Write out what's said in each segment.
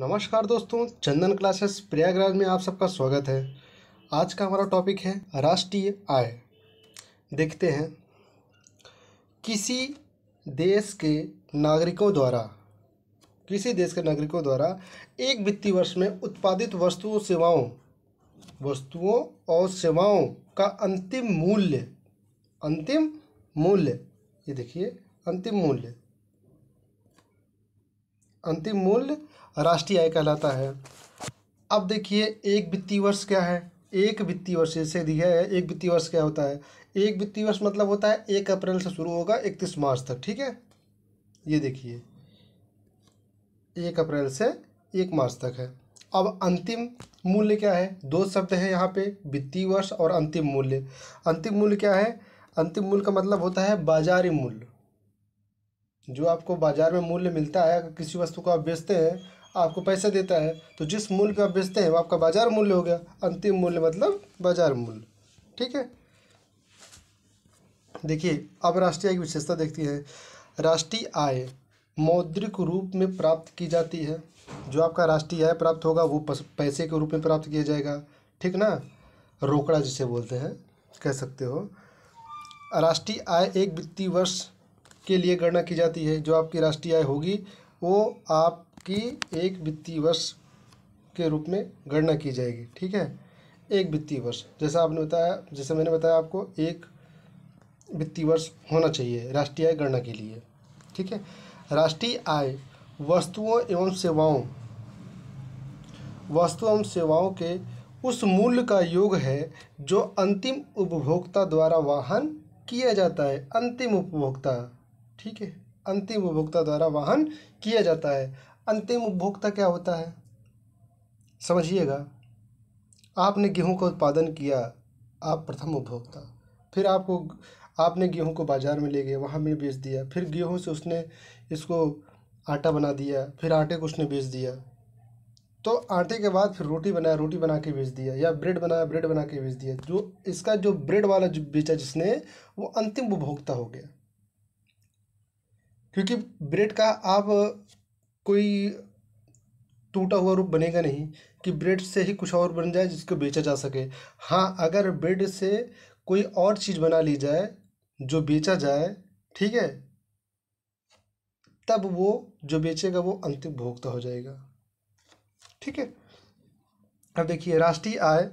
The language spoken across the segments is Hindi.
नमस्कार दोस्तों चंदन क्लासेस प्रयागराज में आप सबका स्वागत है आज का हमारा टॉपिक है राष्ट्रीय आय देखते हैं किसी देश के नागरिकों द्वारा किसी देश के नागरिकों द्वारा एक वित्तीय वर्ष में उत्पादित वस्तुओं सेवाओं वस्तुओं और सेवाओं का अंतिम मूल्य अंतिम मूल्य ये देखिए अंतिम मूल्य अंतिम मूल्य राष्ट्रीय आय कहलाता है अब देखिए एक वित्तीय वर्ष क्या है एक वित्तीय वर्ष जैसे दिया है एक वित्तीय वर्ष क्या होता है एक वित्तीय वर्ष मतलब होता है एक अप्रैल से शुरू होगा इकतीस मार्च तक ठीक है ये देखिए एक अप्रैल से एक मार्च तक है अब अंतिम मूल्य क्या है दो शब्द है यहाँ पे वित्तीय वर्ष और अंतिम मूल्य अंतिम मूल्य क्या है अंतिम मूल्य का मतलब होता है बाजारी मूल्य जो आपको बाज़ार में मूल्य मिलता है अगर किसी वस्तु को आप बेचते हैं आपको पैसे देता है तो जिस मूल्य का आप बेचते हैं वो आपका बाज़ार मूल्य हो गया अंतिम मूल्य मतलब बाज़ार मूल्य ठीक है देखिए अब राष्ट्रीय की विशेषता देखती है राष्ट्रीय आय मौद्रिक रूप में प्राप्त की जाती है जो आपका राष्ट्रीय आय प्राप्त होगा वो पैसे के रूप में प्राप्त किया जाएगा ठीक ना रोकड़ा जिसे बोलते हैं कह सकते हो राष्ट्रीय आय एक वित्तीय वर्ष के लिए गणना की जाती है जो आपकी राष्ट्रीय आय होगी वो आपकी एक वित्तीय वर्ष के रूप में गणना की जाएगी ठीक है एक वित्तीय वर्ष जैसा आपने बताया जैसे मैंने बताया आपको एक वित्तीय वर्ष होना चाहिए राष्ट्रीय आय गणना के लिए ठीक है राष्ट्रीय आय वस्तुओं एवं सेवाओं वस्तु एवं सेवाओं के उस मूल्य का योग है जो अंतिम उपभोक्ता द्वारा वाहन किया जाता है अंतिम उपभोक्ता ठीक है अंतिम उपभोक्ता द्वारा वाहन किया जाता है अंतिम उपभोक्ता क्या होता है समझिएगा आपने गेहूं का उत्पादन किया आप प्रथम उपभोक्ता फिर आपको आपने गेहूं को बाज़ार में ले गए वहाँ में बेच दिया फिर गेहूं से उसने इसको आटा बना दिया फिर आटे को उसने बेच दिया तो आटे के बाद फिर रोटी बनाया रोटी बना के बेच दिया या ब्रेड बनाया ब्रेड बना के बेच दिया जो इसका जो ब्रेड वाला जो बेचा जिसने वो अंतिम उपभोक्ता हो गया क्योंकि ब्रेड का आप कोई टूटा हुआ रूप बनेगा नहीं कि ब्रेड से ही कुछ और बन जाए जिसको बेचा जा सके हाँ अगर ब्रेड से कोई और चीज़ बना ली जाए जो बेचा जाए ठीक है तब वो जो बेचेगा वो अंतिम भोक्ता हो जाएगा ठीक है अब देखिए राष्ट्रीय आय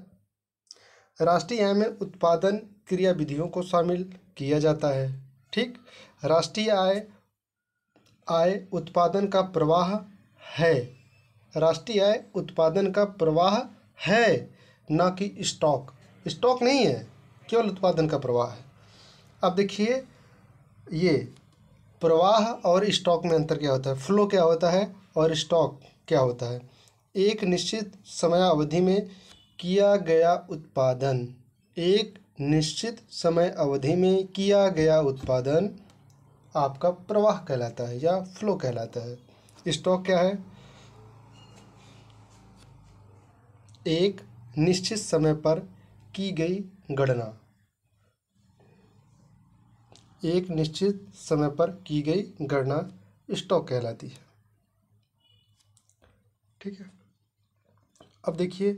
राष्ट्रीय आय में उत्पादन क्रियाविधियों को शामिल किया जाता है ठीक राष्ट्रीय आय आय उत्पादन का प्रवाह है राष्ट्रीय आय उत्पादन का प्रवाह है ना कि स्टॉक स्टॉक नहीं है केवल उत्पादन का प्रवाह है अब देखिए ये प्रवाह और स्टॉक में अंतर क्या होता है फ्लो क्या होता है और स्टॉक क्या होता है एक निश्चित समयावधि में किया गया उत्पादन एक निश्चित समय अवधि में किया गया उत्पादन आपका प्रवाह कहलाता है या फ्लो कहलाता है स्टॉक क्या है एक निश्चित समय पर की गई गणना एक निश्चित समय पर की गई गणना स्टॉक कहलाती है ठीक है अब देखिए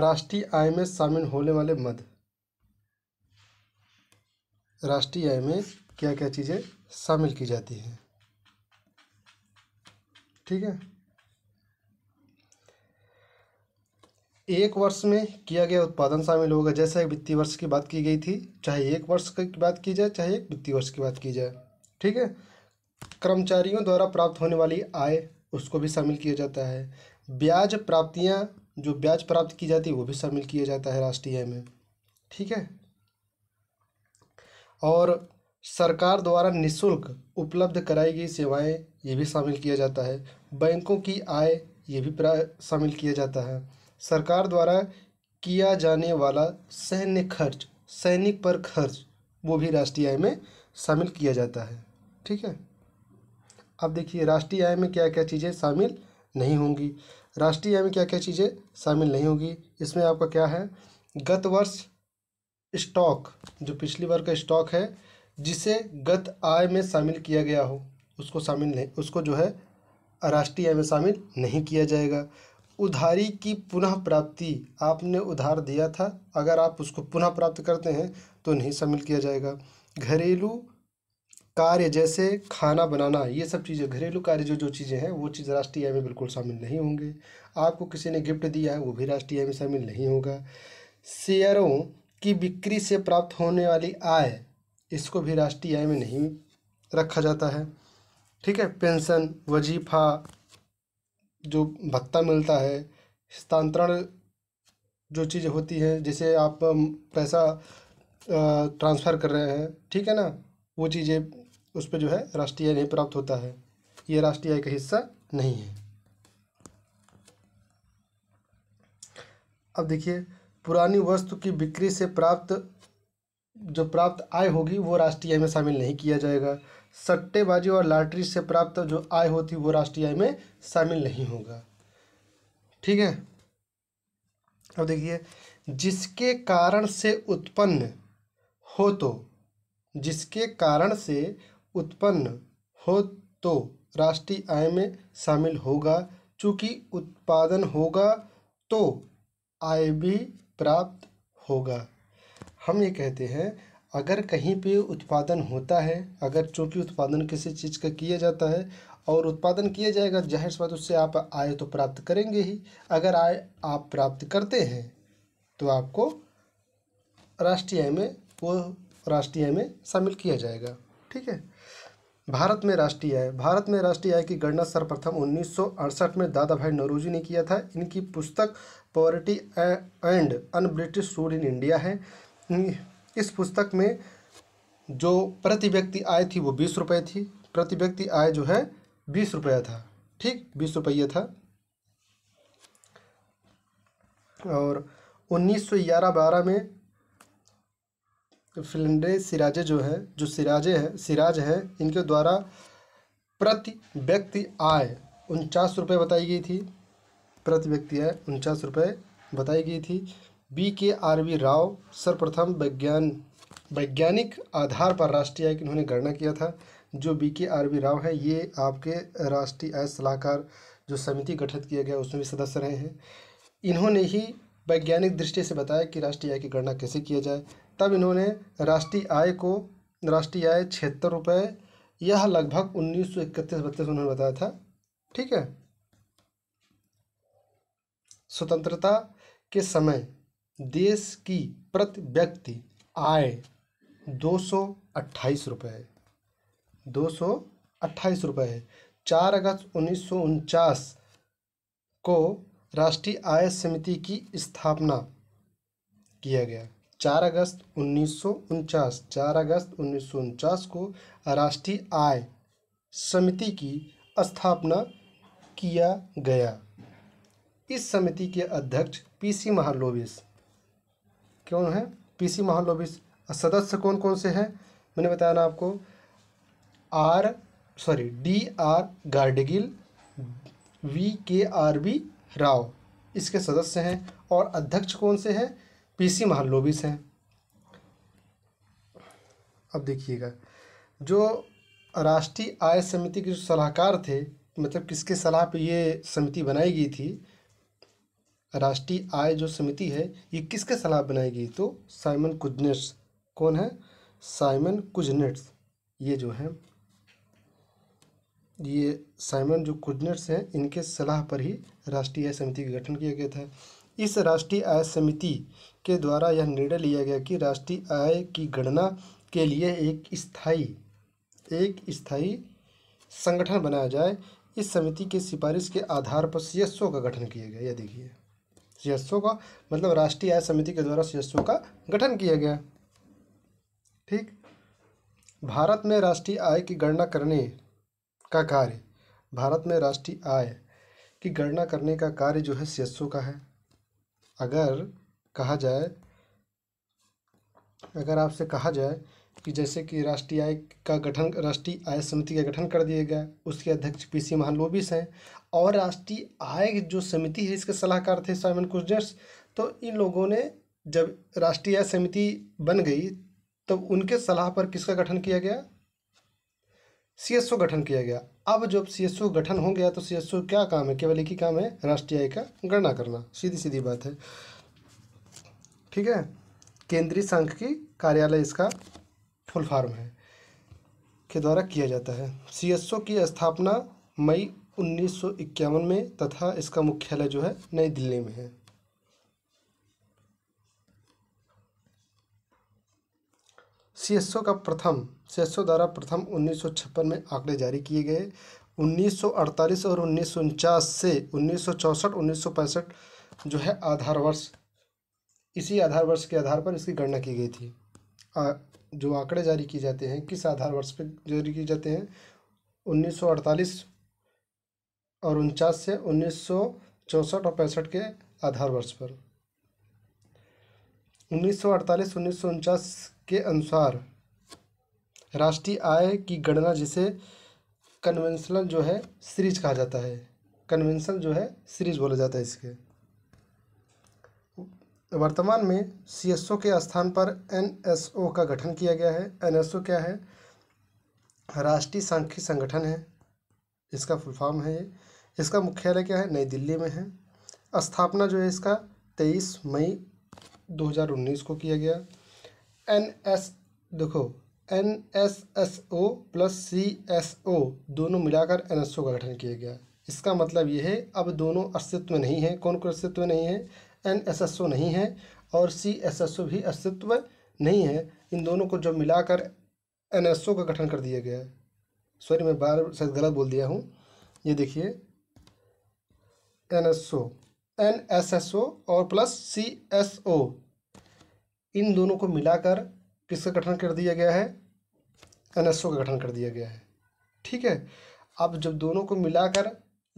राष्ट्रीय आय में शामिल होने वाले मद राष्ट्रीय आय में क्या क्या चीज़ें शामिल की जाती हैं ठीक है एक वर्ष में किया गया उत्पादन शामिल होगा जैसे वित्तीय वर्ष की बात की गई थी चाहे एक वर्ष की बात की जाए चाहे एक वित्तीय वर्ष की बात की जाए ठीक है कर्मचारियों द्वारा प्राप्त होने वाली आय उसको भी शामिल किया जाता है ब्याज प्राप्तियां जो ब्याज प्राप्त की जाती है वो भी शामिल किया जाता है राष्ट्रीय में ठीक है और सरकार द्वारा निःशुल्क उपलब्ध कराई गई सेवाएं ये भी शामिल किया जाता है बैंकों की आय ये भी शामिल किया जाता है सरकार द्वारा किया जाने वाला सैन्य खर्च सैनिक पर खर्च वो भी राष्ट्रीय आय में शामिल किया जाता है ठीक है अब देखिए राष्ट्रीय आय में क्या क्या चीज़ें शामिल नहीं होंगी राष्ट्रीय आय में क्या क्या चीज़ें शामिल नहीं होंगी इसमें आपका क्या है गत वर्ष स्टॉक जो पिछली बार का स्टॉक है जिसे गत आय में शामिल किया गया हो उसको शामिल नहीं उसको जो है राष्ट्रीय आय में शामिल नहीं किया जाएगा उधारी की पुनः प्राप्ति आपने उधार दिया था अगर आप उसको पुनः प्राप्त करते हैं तो नहीं शामिल किया जाएगा घरेलू कार्य जैसे खाना बनाना ये सब चीज़ें घरेलू कार्य जो जो चीज़ें हैं वो चीज़ राष्ट्रीय आय में बिल्कुल शामिल नहीं होंगे आपको किसी ने गिफ्ट दिया है वो भी राष्ट्रीय आय में शामिल नहीं होगा शेयरों की बिक्री से प्राप्त होने वाली आय इसको भी राष्ट्रीय आय में नहीं रखा जाता है ठीक है पेंशन वजीफा जो भत्ता मिलता है हस्तांतरण जो चीज़ होती है जैसे आप पैसा ट्रांसफ़र कर रहे हैं ठीक है ना वो चीज़ें उस पर जो है राष्ट्रीय आय नहीं प्राप्त होता है ये राष्ट्रीय आय का हिस्सा नहीं है अब देखिए पुरानी वस्तु की बिक्री से प्राप्त जो प्राप्त आय होगी वो राष्ट्रीय आय में शामिल नहीं किया जाएगा सट्टेबाजी और लॉटरी से प्राप्त जो आय होती वो राष्ट्रीय आय में शामिल नहीं होगा ठीक है अब देखिए जिसके कारण से उत्पन्न हो तो जिसके कारण से उत्पन्न हो तो राष्ट्रीय आय में शामिल होगा चूँकि उत्पादन होगा तो आय भी प्राप्त होगा हम ये कहते हैं अगर कहीं पे उत्पादन होता है अगर चूँकि उत्पादन किसी चीज़ का किया जाता है और उत्पादन किया जाएगा जाहिर सी बात उससे आप आय तो प्राप्त करेंगे ही अगर आय आप प्राप्त करते हैं तो आपको राष्ट्रीय आय में वो राष्ट्रीय आय में शामिल किया जाएगा ठीक है भारत में राष्ट्रीय आय भारत में राष्ट्रीय आय की गणना सर्वप्रथम उन्नीस में दादा भाई नरोजी ने किया था इनकी पुस्तक poverty and un British in India है इस पुस्तक में जो प्रति व्यक्ति आय थी वो बीस रुपये थी प्रति व्यक्ति आय जो है बीस रुपया था ठीक बीस रुपये था और उन्नीस सौ ग्यारह बारह में फिलडे सिराजे जो है जो सिराजे हैं सिराज हैं इनके द्वारा प्रति व्यक्ति आय उनचास रुपये बताई गई थी प्रति व्यक्ति आय उनचास रुपये बताई गई थी बी के आर वी राव सर्वप्रथम वैज्ञान वैज्ञानिक आधार पर राष्ट्रीय आय की इन्होंने गणना किया था जो बी के आर वी राव है ये आपके राष्ट्रीय आय सलाहकार जो समिति गठित किया गया उसमें भी सदस्य रहे हैं इन्होंने ही वैज्ञानिक दृष्टि से बताया कि राष्ट्रीय आय की गणना कैसे किया जाए तब इन्होंने राष्ट्रीय आय को राष्ट्रीय आय छिहत्तर रुपये यह लगभग उन्नीस सौ इकतीस बत्तीस उन्होंने बताया था ठीक है स्वतंत्रता के समय देश की प्रति व्यक्ति आय दो सौ अट्ठाईस रुपये दो सौ अट्ठाईस रुपये है चार अगस्त उन्नीस सौ उनचास को राष्ट्रीय आय समिति की स्थापना किया गया चार अगस्त उन्नीस सौ उनचास चार अगस्त उन्नीस सौ उनचास को राष्ट्रीय आय समिति की स्थापना किया गया इस समिति के अध्यक्ष पीसी महालोविस क्यों है पीसी महालोबिस सदस्य कौन कौन से हैं मैंने बताया ना आपको R sorry D R Gadgil V K R B Rao इसके सदस्य हैं और अध्यक्ष कौन से हैं पीसी महालोबिस हैं अब देखिएगा जो राष्ट्रीय आय समिति के जो सलाहकार थे मतलब किसके सलाह पे ये समिति बनाई गई थी राष्ट्रीय आय जो समिति है ये किसके सलाह बनाएगी तो साइमन कुजनेट्स कौन है साइमन कुजनेट्स ये जो है ये साइमन जो कुजनेट्स हैं इनके सलाह पर ही राष्ट्रीय आय समिति का गठन किया गया था इस राष्ट्रीय आय समिति के द्वारा यह निर्णय लिया गया कि राष्ट्रीय आय की गणना के लिए एक स्थायी एक स्थायी संगठन बनाया जाए इस समिति की सिफारिश के आधार पर सीएसओ का गठन किया गया यह देखिए सदस्यों का मतलब राष्ट्रीय आय समिति के द्वारा सदस्यों का गठन किया गया ठीक भारत में राष्ट्रीय आय की गणना करने का कार्य भारत में राष्ट्रीय आय की गणना करने का कार्य जो है सदस्यों का है अगर कहा जाए अगर आपसे कहा जाए कि जैसे कि राष्ट्रीय आय का गठन राष्ट्रीय आय समिति का गठन कर दिया गया उसके अध्यक्ष पी सी महालोबिस हैं और राष्ट्रीय आय जो समिति है इसके सलाहकार थे साइमन कुजर्स तो इन लोगों ने जब राष्ट्रीय आय समिति बन गई तब तो उनके सलाह पर किसका गठन किया गया सी एस ओ गठन किया गया अब जब सी एस ओ गठन हो गया तो सी एस ओ क्या काम है केवल एक ही काम है राष्ट्रीय आय का गणना करना सीधी सीधी बात है ठीक है केंद्रीय संघ की कार्यालय इसका फुल फार्म है के द्वारा किया जाता है सीएसओ की स्थापना मई उन्नीस में तथा इसका मुख्यालय जो है नई दिल्ली में है सी का प्रथम सी द्वारा प्रथम 1956 में आंकड़े जारी किए गए 1948 और उन्नीस से उन्नीस सौ जो है आधार वर्ष इसी आधार वर्ष के आधार पर इसकी गणना की गई थी जो आंकड़े जारी किए जाते हैं किस आधार वर्ष पर जारी किए जाते हैं 1948 और उनचास से उन्नीस और पैंसठ के आधार वर्ष पर 1948-1949 के अनुसार राष्ट्रीय आय की गणना जिसे कन्वेंशनल जो है सीरीज कहा जाता है कन्वेंशन जो है सीरीज बोला जाता है इसके वर्तमान में सी के स्थान पर एन का गठन किया गया है एन क्या है राष्ट्रीय सांख्यिक संगठन है इसका फुल फॉर्म है ये इसका मुख्यालय क्या है नई दिल्ली में है स्थापना जो है इसका तेईस मई 2019 को किया गया एन एस देखो N S S O plus C S O दोनों मिलाकर एन एस ओ का गठन किया गया इसका मतलब ये है अब दोनों अस्तित्व में नहीं है कौन कौन अस्तित्व में नहीं है एन एस एस ओ नहीं है और सी एस एस ओ भी अस्तित्व नहीं है इन दोनों को जब मिलाकर एन एस ओ का गठन कर दिया गया है सॉरी मैं बार शायद गलत बोल दिया हूँ ये देखिए N S O N S S O और प्लस सी एस ओ इन दोनों को मिलाकर किसका गठन कर दिया गया है एन एस ओ का गठन कर दिया गया है ठीक है अब जब दोनों को मिलाकर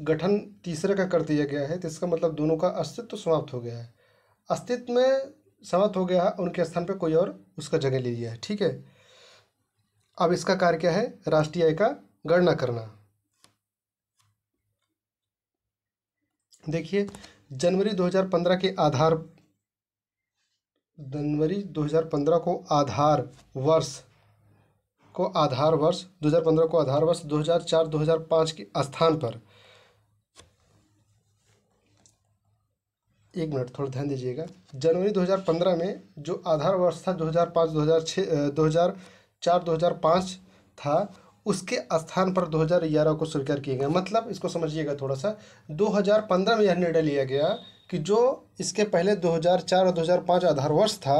गठन तीसरे का कर दिया गया है जिसका मतलब दोनों का अस्तित्व समाप्त हो गया है अस्तित्व में समाप्त हो गया है उनके स्थान पर कोई और उसका जगह ले लिया है ठीक है अब इसका कार्य क्या है राष्ट्रीय आय का गणना करना देखिए जनवरी 2015 के आधार जनवरी 2015 को आधार वर्ष को आधार वर्ष 2015 को आधार वर्ष 2004-2005 के स्थान पर एक मिनट थोड़ा ध्यान दीजिएगा जनवरी 2015 में जो आधार वर्ष था 2005 2006 2004 2005 था उसके स्थान पर 2011 को स्वीकार किया गया मतलब इसको समझिएगा थोड़ा सा 2015 में यह निर्णय लिया गया कि जो इसके पहले 2004 और 2005 आधार वर्ष था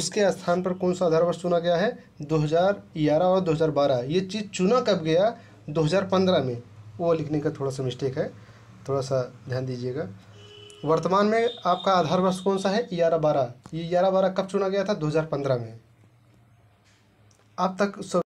उसके स्थान पर कौन सा आधार वर्ष चुना गया है 2011 और 2012 ये चीज़ चुना कब गया 2015 में वो लिखने का थोड़ा सा मिस्टेक है थोड़ा सा ध्यान दीजिएगा वर्तमान में आपका आधार वर्ष कौन सा है ग्यारह बारह ये ग्यारह बारह कब चुना गया था 2015 में अब तक